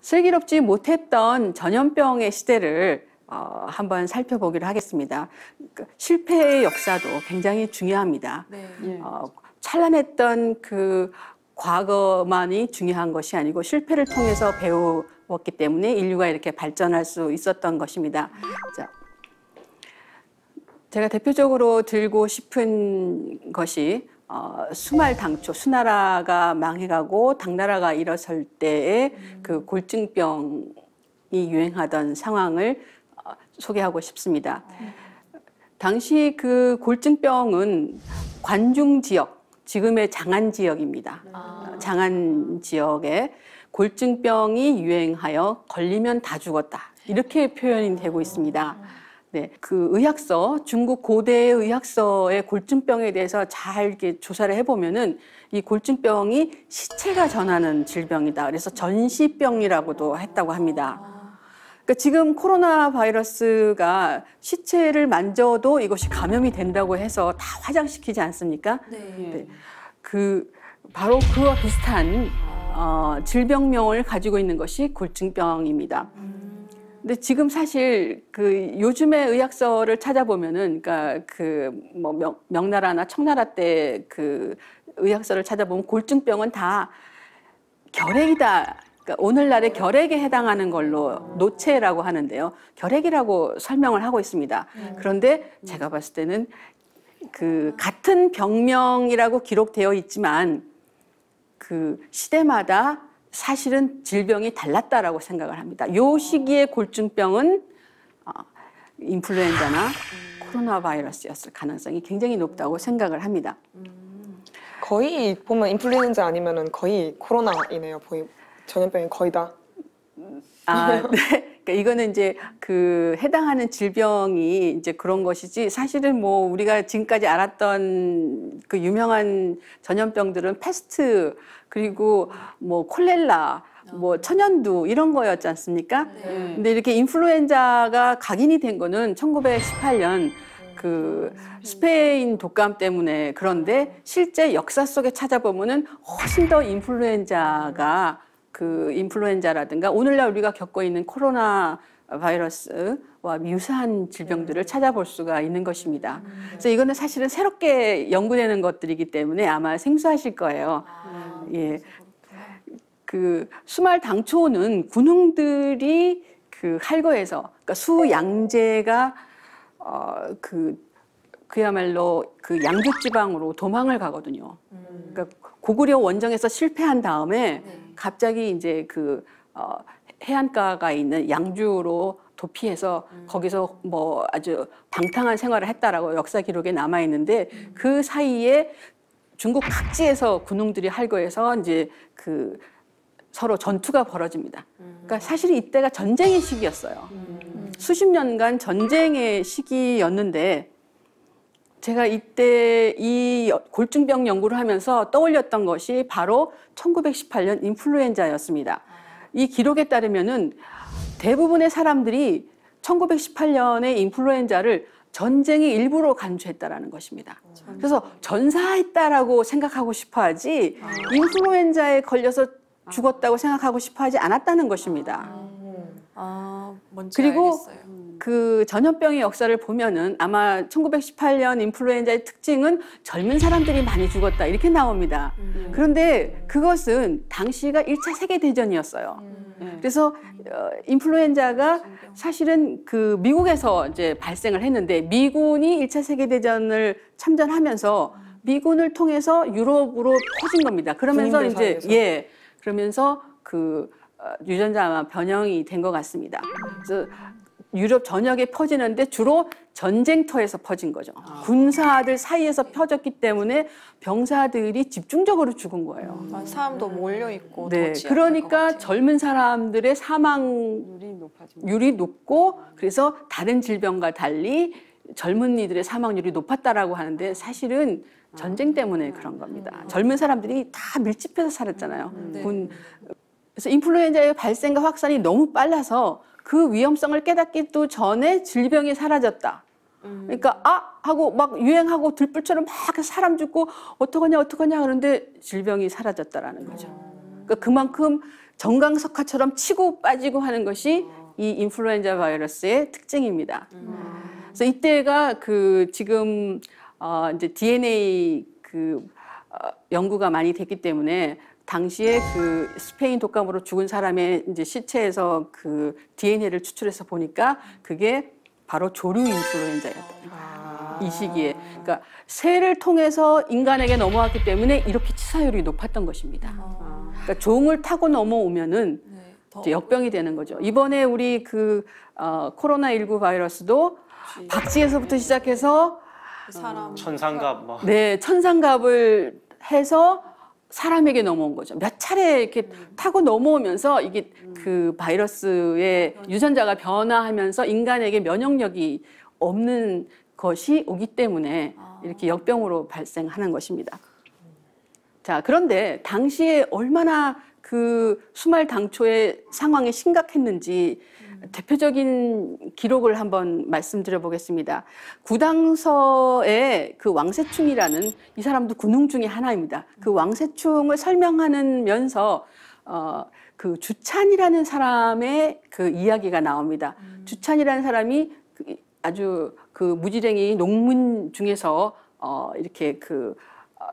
슬기롭지 못했던 전염병의 시대를 어, 한번 살펴보기로 하겠습니다. 그러니까 실패의 역사도 굉장히 중요합니다. 네. 예. 어, 찬란했던 그 과거만이 중요한 것이 아니고 실패를 통해서 배웠기 때문에 인류가 이렇게 발전할 수 있었던 것입니다. 자, 제가 대표적으로 들고 싶은 것이 어, 수말 당초 수나라가 망해가고 당나라가 일어설 때에 그 골증병이 유행하던 상황을 어, 소개하고 싶습니다. 당시 그 골증병은 관중 지역, 지금의 장안 지역입니다. 아. 장안 지역에 골증병이 유행하여 걸리면 다 죽었다. 이렇게 표현이 되고 있습니다. 네, 그 의학서 중국 고대의 의학서의 골증병에 대해서 잘 이렇게 조사를 해보면은 이 골증병이 시체가 전하는 질병이다. 그래서 전시병이라고도 했다고 합니다. 아. 그러니까 지금 코로나 바이러스가 시체를 만져도 이것이 감염이 된다고 해서 다 화장시키지 않습니까? 네. 네. 그 바로 그와 비슷한 어, 질병명을 가지고 있는 것이 골증병입니다. 음. 근데 지금 사실 그 요즘의 의학서를 찾아보면은 그러니까 그뭐 명나라나 청나라 때 그 의학서를 찾아보면 골증병은 다 결핵이다. 그러니까 오늘날의 결핵에 해당하는 걸로 노체라고 하는데요. 결핵이라고 설명을 하고 있습니다. 음. 그런데 제가 봤을 때는 그 같은 병명이라고 기록되어 있지만 그 시대마다 사실은 질병이 달랐다라고 생각을 합니다. 요 시기에 골증병은 어, 인플루엔자나 코로나 바이러스였을 가능성이 굉장히 높다고 생각을 합니다. 거의 보면 인플루엔자 아니면 거의 코로나이네요. 전염병이 거의 다. 아, 네. 그러니까 이거는 이제 그 해당하는 질병이 이제 그런 것이지 사실은 뭐 우리가 지금까지 알았던 그 유명한 전염병들은 패스트 그리고 뭐 콜렐라 뭐 아. 천연두 이런 거였지 않습니까? 네. 네. 근데 이렇게 인플루엔자가 각인이 된 거는 1918년 그 스페인 독감 때문에 그런데 실제 역사 속에 찾아보면은 훨씬 더 인플루엔자가 그 인플루엔자라든가 오늘날 우리가 겪고 있는 코로나 바이러스와 유사한 질병들을 네. 찾아볼 수가 있는 것입니다. 음, 네. 그래서 이거는 사실은 새롭게 연구되는 것들이기 때문에 아마 생소하실 거예요. 아, 예. 네, 그 수말 당초는 군웅들이 그 할거에서 그러니까 수양제가 어그 그야말로 그 양주 지방으로 도망을 가거든요. 음. 그러니까 고구려 원정에서 실패한 다음에 네. 갑자기 이제 그 어, 해안가가 있는 양주로 도피해서 음. 거기서 뭐 아주 방탕한 생활을 했다라고 역사 기록에 남아 있는데 음. 그 사이에 중국 각지에서 군웅들이 할거에서 이제 그 서로 전투가 벌어집니다. 음. 그러니까 사실 이때가 전쟁의 시기였어요. 음. 수십 년간 전쟁의 시기였는데 제가 이때 이골증병 연구를 하면서 떠올렸던 것이 바로 1918년 인플루엔자였습니다. 이 기록에 따르면은 대부분의 사람들이 1918년에 인플루엔자를 전쟁의 일부로 간주했다라는 것입니다. 그래서 전사했다라고 생각하고 싶어 하지 인플루엔자에 걸려서 죽었다고 생각하고 싶어 하지 않았다는 것입니다. 아, 그리고 알겠어요. 그 전염병의 역사를 보면은 아마 1918년 인플루엔자의 특징은 젊은 사람들이 많이 죽었다 이렇게 나옵니다. 음. 그런데 그것은 당시가 1차 세계대전이었어요. 음. 예, 그래서 어, 인플루엔자가 사실은 그 미국에서 이제 발생을 했는데 미군이 1차 세계대전을 참전하면서 미군을 통해서 유럽으로 퍼진 겁니다. 그러면서 이제 예. 그러면서 그 어, 유전자 아마 변형이 된 것 같습니다. 그래서 유럽 전역에 퍼지는데 주로 전쟁터에서 퍼진 거죠. 아. 군사들 사이에서 퍼졌기 때문에 병사들이 집중적으로 죽은 거예요. 음. 아, 사람도 뭐 몰려 있고. 네. 그러니까 젊은 사람들의 사망률이 높아지고. 높고 그래서 다른 질병과 달리 젊은이들의 사망률이 높았다라고 하는데 사실은 전쟁 때문에 아. 그런 겁니다. 젊은 사람들이 다 밀집해서 살았잖아요. 음. 네. 군 그래서 인플루엔자의 발생과 확산이 너무 빨라서 그 위험성을 깨닫기 도 전에 질병이 사라졌다. 음. 그러니까 아 하고 막 유행하고 들불처럼 막 사람 죽고 어떡하냐 어떡하냐 하는데 질병이 사라졌다라는 거죠. 그러니까 그만큼 정강석화처럼 치고 빠지고 하는 것이 이 인플루엔자 바이러스의 특징입니다. 그래서 이때가 그 지금 어 이제 DNA 그 어, 연구가 많이 됐기 때문에 당시에 그 스페인 독감으로 죽은 사람의 이제 시체에서 그 DNA를 추출해서 보니까 그게 바로 조류 인플루엔자였다는 이 아. 시기에. 그러니까 새를 통해서 인간에게 넘어왔기 때문에 이렇게 치사율이 높았던 것입니다. 아. 그러니까 종을 타고 넘어오면은 네, 이제 역병이 되는 거죠. 이번에 우리 그 어, 코로나19 바이러스도 박쥐에서부터 시작해서 그 사람. 천상갑 뭐. 네, 천상갑을 해서 사람에게 넘어온 거죠. 몇 차례 이렇게 음. 타고 넘어오면서 이게 음. 그 바이러스의 음. 유전자가 변화하면서 인간에게 면역력이 없는 것이 오기 때문에 아. 이렇게 역병으로 발생하는 것입니다. 자, 그런데 당시에 얼마나 그 수말 당초의 상황이 심각했는지 음. 대표적인 기록을 한번 말씀드려 보겠습니다. 구당서의 그 왕세충이라는 이 사람도 군웅 중의 하나입니다. 그 왕세충을 설명하는 면서 어, 그 주찬이라는 사람의 그 이야기가 나옵니다. 음. 주찬이라는 사람이 그 아주 그 무지랭이 농문 중에서 어, 이렇게 그 어,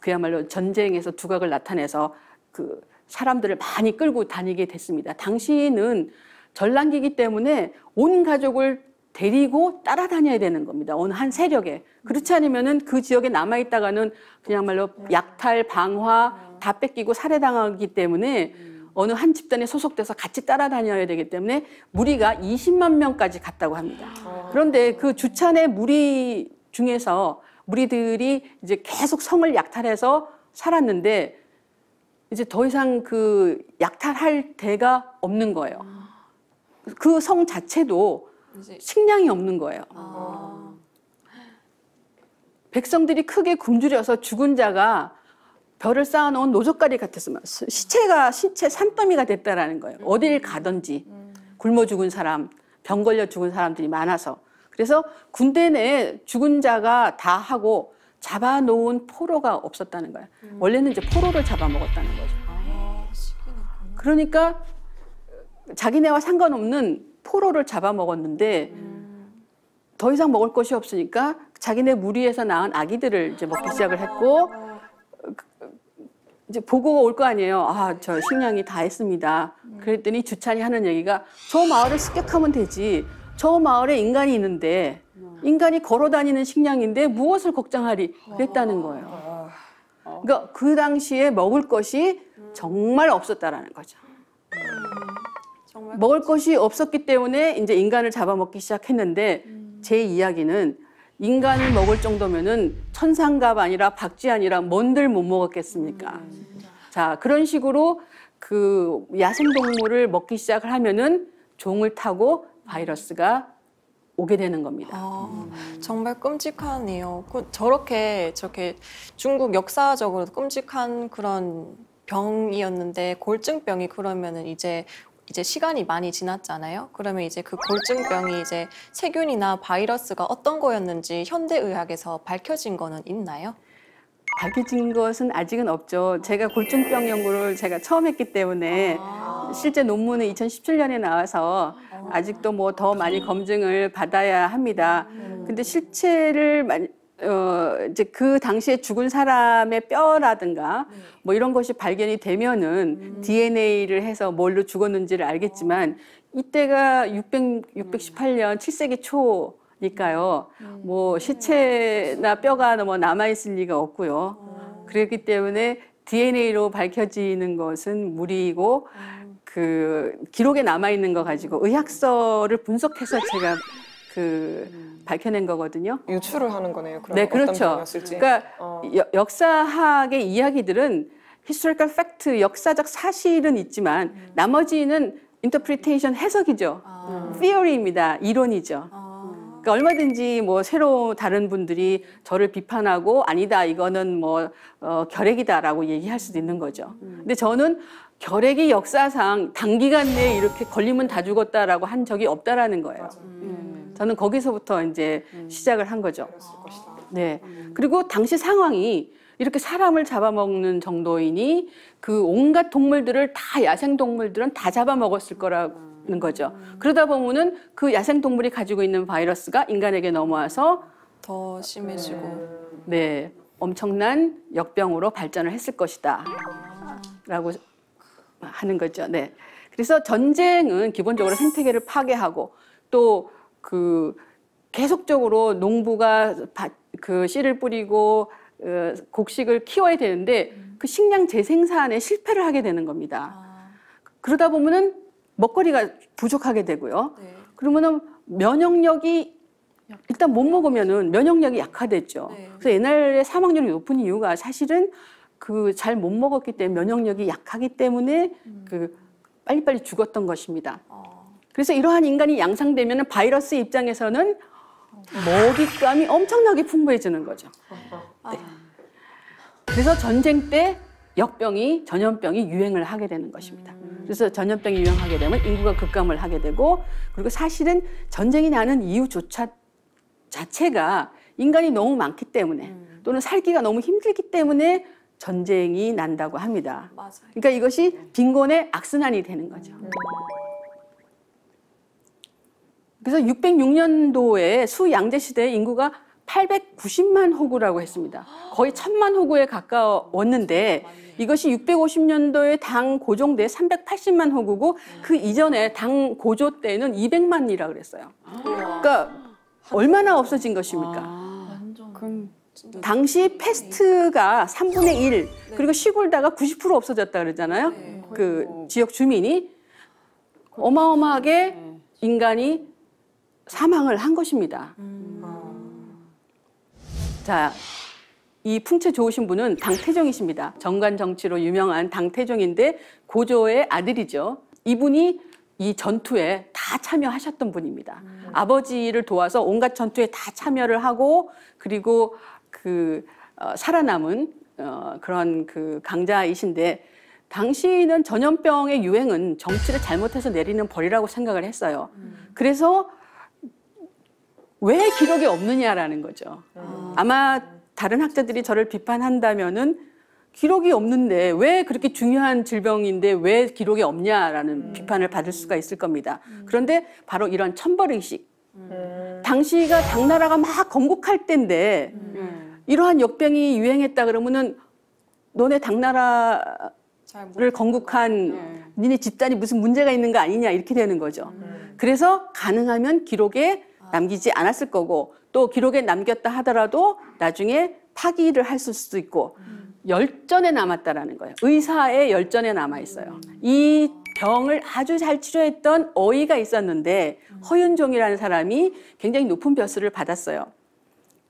그야말로 전쟁에서 두각을 나타내서 그 사람들을 많이 끌고 다니게 됐습니다. 당시는 전란기기 때문에 온 가족을 데리고 따라다녀야 되는 겁니다. 어느 한 세력에. 그렇지 않으면은 그 지역에 남아 있다가는 그냥 말로 네. 약탈, 방화 음. 다 뺏기고 살해당하기 때문에 어느 한 집단에 소속돼서 같이 따라다녀야 되기 때문에 무리가 20만 명까지 갔다고 합니다. 아. 그런데 그 주찬의 무리 중에서 무리들이 이제 계속 성을 약탈해서 살았는데 이제 더 이상 그 약탈할 데가 없는 거예요. 그성 자체도 식량이 없는 거예요. 아. 백성들이 크게 굶주려서 죽은 자가 별을 쌓아놓은 노젓가리 같았으면 시체가 시체 산더미가 됐다라는 거예요. 음. 어디 가든지 음. 굶어 죽은 사람, 병 걸려 죽은 사람들이 많아서 그래서 군대 내 죽은 자가 다 하고 잡아놓은 포로가 없었다는 거예요. 음. 원래는 이제 포로를 잡아먹었다는 거죠. 아, 그러니까 자기네와 상관없는 포로를 잡아먹었는데 더 이상 먹을 것이 없으니까 자기네 무리에서 낳은 아기들을 이제 먹기 시작을 했고 이제 보고 가올 거 아니에요. 아, 저 식량이 다 했습니다. 그랬더니 주찬이 하는 얘기가 저 마을을 습격하면 되지. 저 마을에 인간이 있는데 인간이 걸어 다니는 식량인데 무엇을 걱정하리 그랬다는 거예요. 그러니까 그 당시에 먹을 것이 정말 없었다라는 거죠. 먹을 그렇죠. 것이 없었기 때문에 이제 인간을 잡아먹기 시작했는데 음. 제 이야기는 인간을 먹을 정도면은 천상갑 아니라 박쥐 아니라 뭔들 못 먹었겠습니까? 음. 자 그런 식으로 그 야생 동물을 먹기 시작을 하면은 종을 타고 바이러스가 오게 되는 겁니다. 아, 정말 끔찍하네요. 그, 저렇게 저렇게 중국 역사적으로 끔찍한 그런 병이었는데 골증병이 그러면은 이제 이제 시간이 많이 지났잖아요. 그러면 이제 그 골증병이 이제 세균이나 바이러스가 어떤 거였는지 현대의학에서 밝혀진 거는 있나요? 밝혀진 것은 아직은 없죠. 제가 골증병 연구를 제가 처음 했기 때문에 아 실제 논문은 2017년에 나와서 어. 아직도 뭐 더 많이 검증을 받아야 합니다. 음. 근데 실체를 어, 이제 그 당시에 죽은 사람의 뼈라든가 네. 뭐 이런 것이 발견이 되면은 음. DNA를 해서 뭘로 죽었는지를 알겠지만 어. 이때가 600, 618년 음. 7세기 초니까요. 음. 뭐 네. 시체나 뼈가 뭐 남아있을 리가 없고요. 어. 그렇기 때문에 DNA로 밝혀지는 것은 무리이고 음. 그 기록에 남아있는 거 가지고 의학서를 분석해서 제가 그 음. 밝혀낸 거거든요. 유추를 하는 거네요. 그럼 네, 그렇죠. 그러니까 어. 역사학의 이야기들은 히스토리컬 팩트, 역사적 사실은 있지만 음. 나머지는 인터프리테이션 해석이죠. 아. theory입니다. 이론이죠. 아. 그러니까 얼마든지 뭐 새로 다른 분들이 저를 비판하고 아니다 이거는 뭐 어, 결핵이다라고 얘기할 수도 있는 거죠. 음. 근데 저는 결핵이 역사상 단기간 내에 이렇게 걸리면 다 죽었다라고 한 적이 없다라는 거예요. 음. 음. 저는 거기서부터 이제 음. 시작을 한 거죠. 아. 네. 음. 그리고 당시 상황이 이렇게 사람을 잡아먹는 정도이니 그 온갖 동물들을 다 야생 동물들은 다 잡아먹었을 음. 거라는 거죠. 그러다 보면은 그 야생 동물이 가지고 있는 바이러스가 인간에게 넘어와서 더 심해지고 네, 네 엄청난 역병으로 발전을 했을 것이다라고 하는 거죠. 네. 그래서 전쟁은 기본적으로 생태계를 파괴하고 또그 계속적으로 농부가 그 씨를 뿌리고 어, 곡식을 키워야 되는데 그 식량 재생 산에 실패를 하게 되는 겁니다. 아. 그러다 보면은 먹거리가 부족하게 되고요. 네. 그러면은 면역력이 일단 못 먹으면은 면역력이 약화됐죠. 네. 그래서 옛날에 사망률이 높은 이유가 사실은 그 잘 못 먹었기 때문에 면역력이 약하기 때문에 음. 그 빨리빨리 죽었던 것입니다. 아. 그래서 이러한 인간이 양상되면 바이러스 입장에서는 먹잇감이 엄청나게 풍부해지는 거죠. 네. 그래서 전쟁 때 역병이 전염병이 유행을 하게 되는 것입니다. 그래서 전염병이 유행하게 되면 인구가 급감을 하게 되고 그리고 사실은 전쟁이 나는 이유조차 자체가 인간이 너무 많기 때문에 음. 또는 살기가 너무 힘들기 때문에 전쟁이 난다고 합니다. 맞아요. 그러니까 이것이 빈곤의 악순환이 되는 거죠. 음. 그래서 606년도에 수양제 시대의 인구가 890만 호구라고 했습니다. 거의 천만 호구에 가까웠는데 이것이 650년도에 당 고종 때 380만 호구고 그 이전에 당 고조 때는 200만이라 그랬어요. 그러니까 얼마나 없어진 것입니까? 당시 네. 패스트가 3분의 1 그리고 시골다가 90% 없어졌다 그러잖아요. 네, 그 뭐 지역 주민이 어마어마하게 인간이 사망을 한 것입니다. 음. 자, 이 풍채 좋으신 분은 당태종이십니다. 정관 정치로 유명한 당태종인데 고조의 아들이죠. 이분이 이 전투에 다 참여하셨던 분입니다. 음. 아버지를 도와서 온갖 전투에 다 참여를 하고 그리고 그 어, 살아남은 어, 그런 그 강자이신데 당시는 전염병의 유행은 정치를 잘못해서 내리는 벌이라고 생각을 했어요. 음. 그래서 왜 기록이 없느냐라는 거죠. 아. 마 다른 학자들이 저를 비판한다면은 기록이 없는데 왜 그렇게 중요한 질병인데 왜 기록이 없냐라는 음. 비판을 받을 수가 음. 있을 겁니다. 음. 그런데 바로 이런 천벌의식. 음. 음. 당시가 당나라가 막 건국할 때인데 음. 이러한 역병이 유행했다 그러면은 너네 당나라를 건국한 네. 니네 집단이 무슨 문제가 있는 거 아니냐 이렇게 되는 거죠. 그래서 가능하면 기록에 남기지 않았을 거고 또 기록에 남겼다 하더라도 나중에 파기를 할 수도 있고 열전에 남았다라는 거예요. 의사의 열전에 남아 있어요. 이 병을 아주 잘 치료했던 어이가 있었는데 허윤종이라는 사람이 굉장히 높은 벼슬을 받았어요.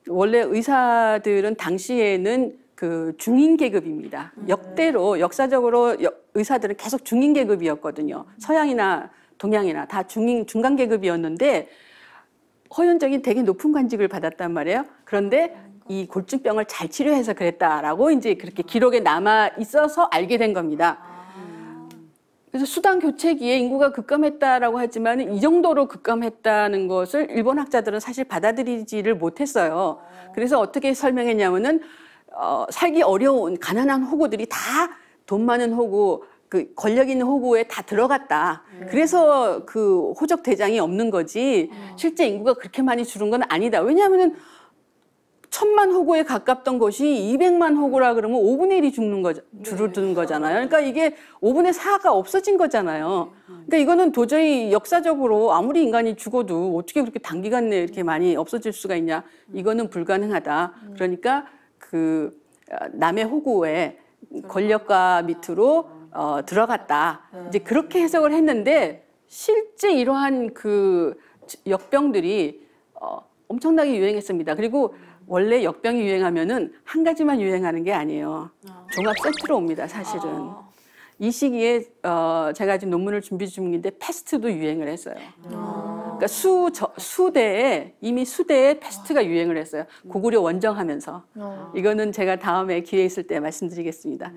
원래 의사들은 당시에는 그 중인 계급입니다. 역대로 역사적으로 여, 의사들은 계속 중인 계급이었거든요. 서양이나 동양이나 다 중인 중간 계급이었는데 허연적인 되게 높은 관직을 받았단 말이에요. 그런데 이 골증병을 잘 치료해서 그랬다라고 이제 그렇게 기록에 남아 있어서 알게 된 겁니다. 그래서 수당 교체기에 인구가 급감했다라고 하지만 이 정도로 급감했다는 것을 일본 학자들은 사실 받아들이지를 못했어요. 그래서 어떻게 설명했냐면은 어, 살기 어려운 가난한 호구들이 다 돈 많은 호구, 그 권력 있는 호구에 다 들어갔다. 음. 그래서 그 호적 대장이 없는 거지 음. 실제 인구가 그렇게 많이 줄은 건 아니다. 왜냐하면은 천만 호구에 가깝던 것이 2 0 0만 호구라 그러면 5분의1이 죽는 거 네. 줄어드는 아. 거잖아요. 그러니까 이게 5분의4가 없어진 거잖아요. 네. 그러니까 이거는 도저히 역사적으로 아무리 인간이 죽어도 어떻게 그렇게 단기간 내에 이렇게 많이 없어질 수가 있냐? 음. 이거는 불가능하다. 음. 그러니까 그 남의 호구에 권력과 밑으로 아. 어, 들어갔다. 음. 이제 그렇게 해석을 했는데 실제 이러한 그 역병들이 어, 엄청나게 유행했습니다. 그리고 원래 역병이 유행하면은 한 가지만 유행하는 게 아니에요. 종합 세트로 옵니다, 사실은. 어. 이 시기에 어, 제가 지금 논문을 준비 중인데 패스트도 유행을 했어요. 그러니까 수 저, 수대에 이미 수대에 패스트가 유행을 했어요. 고구려 원정하면서 아. 이거는 제가 다음에 기회 있을 때 말씀드리겠습니다.